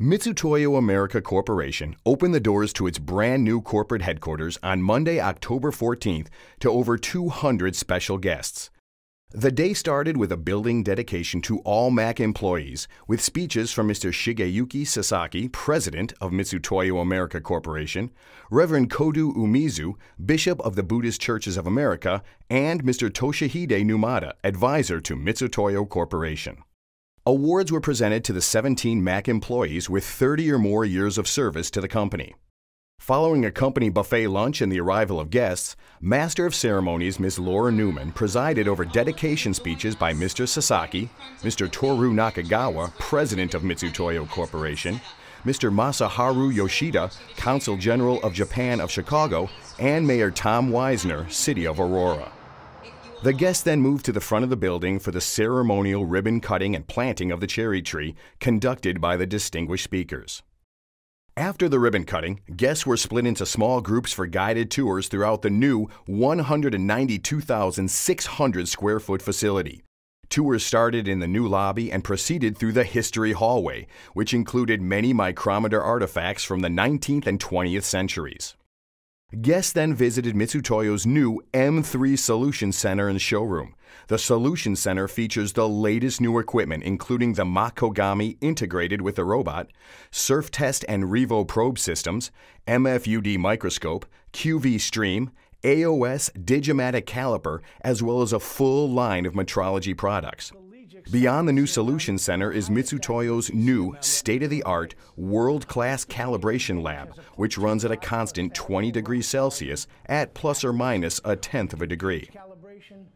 Mitsutoyo America Corporation opened the doors to its brand new corporate headquarters on Monday, October 14th to over 200 special guests. The day started with a building dedication to all MAC employees, with speeches from Mr. Shigeyuki Sasaki, president of Mitsutoyo America Corporation, Reverend Kodu Umizu, bishop of the Buddhist Churches of America, and Mr. Toshihide Numata, advisor to Mitsutoyo Corporation. Awards were presented to the 17 Mac employees with 30 or more years of service to the company. Following a company buffet lunch and the arrival of guests, Master of Ceremonies Ms. Laura Newman presided over dedication speeches by Mr. Sasaki, Mr. Toru Nakagawa, President of Mitsutoyo Corporation, Mr. Masaharu Yoshida, Consul General of Japan of Chicago, and Mayor Tom Weisner, City of Aurora. The guests then moved to the front of the building for the ceremonial ribbon cutting and planting of the cherry tree conducted by the distinguished speakers. After the ribbon cutting, guests were split into small groups for guided tours throughout the new 192,600 square foot facility. Tours started in the new lobby and proceeded through the history hallway, which included many micrometer artifacts from the 19th and 20th centuries. Guests then visited Mitsutoyo's new M3 Solution Center and showroom. The Solution Center features the latest new equipment, including the Makogami integrated with the robot, Surf Test and Revo probe systems, MFUD microscope, QV Stream, AOS Digimatic caliper, as well as a full line of metrology products. Beyond the new Solution Center is Mitsutoyo's new state-of-the-art world-class calibration lab, which runs at a constant 20 degrees Celsius at plus or minus a tenth of a degree.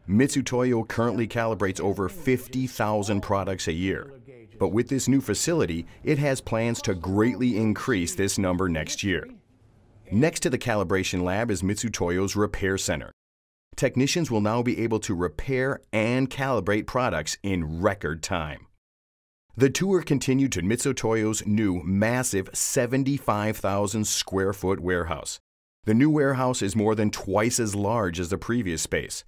Mitsutoyo currently calibrates over 50,000 products a year. But with this new facility, it has plans to greatly increase this number next year. Next to the calibration lab is Mitsutoyo's repair center, technicians will now be able to repair and calibrate products in record time. The tour continued to Mitsutoyo's new massive 75,000 square foot warehouse. The new warehouse is more than twice as large as the previous space.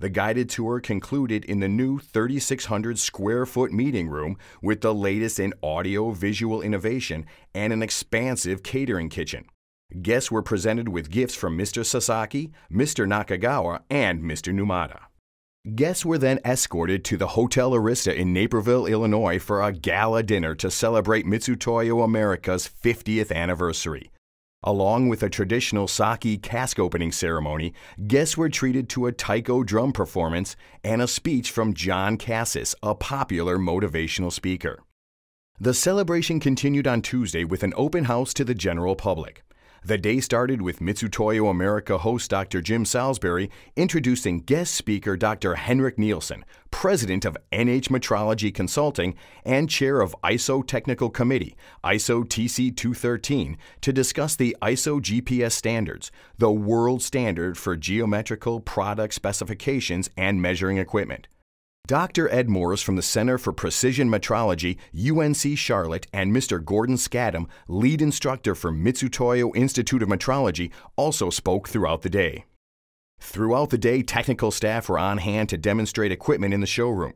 The guided tour concluded in the new 3,600 square foot meeting room with the latest in audio visual innovation and an expansive catering kitchen. Guests were presented with gifts from Mr. Sasaki, Mr. Nakagawa, and Mr. Numata. Guests were then escorted to the Hotel Arista in Naperville, Illinois for a gala dinner to celebrate Mitsutoyo America's 50th anniversary. Along with a traditional sake cask opening ceremony, guests were treated to a taiko drum performance and a speech from John Cassis, a popular motivational speaker. The celebration continued on Tuesday with an open house to the general public. The day started with Mitsutoyo America host Dr. Jim Salisbury introducing guest speaker Dr. Henrik Nielsen, president of NH Metrology Consulting and chair of ISO Technical Committee, ISO TC 213, to discuss the ISO GPS standards, the world standard for geometrical product specifications and measuring equipment. Dr. Ed Morris from the Center for Precision Metrology, UNC Charlotte, and Mr. Gordon Scadam, lead instructor for Mitsutoyo Institute of Metrology, also spoke throughout the day. Throughout the day, technical staff were on hand to demonstrate equipment in the showroom.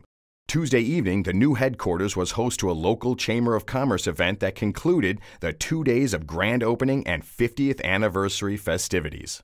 Tuesday evening, the new headquarters was host to a local Chamber of Commerce event that concluded the two days of grand opening and 50th anniversary festivities.